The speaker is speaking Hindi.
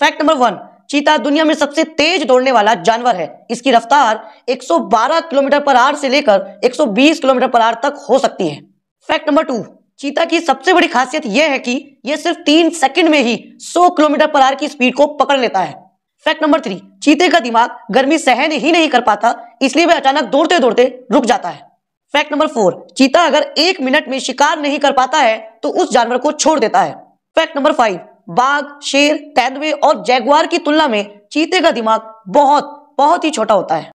फैक्ट नंबर वन चीता दुनिया में सबसे तेज दौड़ने वाला जानवर है इसकी रफ्तार 112 किलोमीटर पर आर से लेकर 120 किलोमीटर पर आर तक हो सकती है फैक्ट नंबर टू चीता की सबसे बड़ी खासियत यह है कि यह सिर्फ तीन सेकंड में ही 100 किलोमीटर पर आर की स्पीड को पकड़ लेता है फैक्ट नंबर थ्री चीते का दिमाग गर्मी सहन ही नहीं कर पाता इसलिए वह अचानक दौड़ते दौड़ते रुक जाता है फैक्ट नंबर फोर चीता अगर एक मिनट में शिकार नहीं कर पाता है तो उस जानवर को छोड़ देता है फैक्ट नंबर फाइव बाघ शेर तेंदुए और जैगुआर की तुलना में चीते का दिमाग बहुत बहुत ही छोटा होता है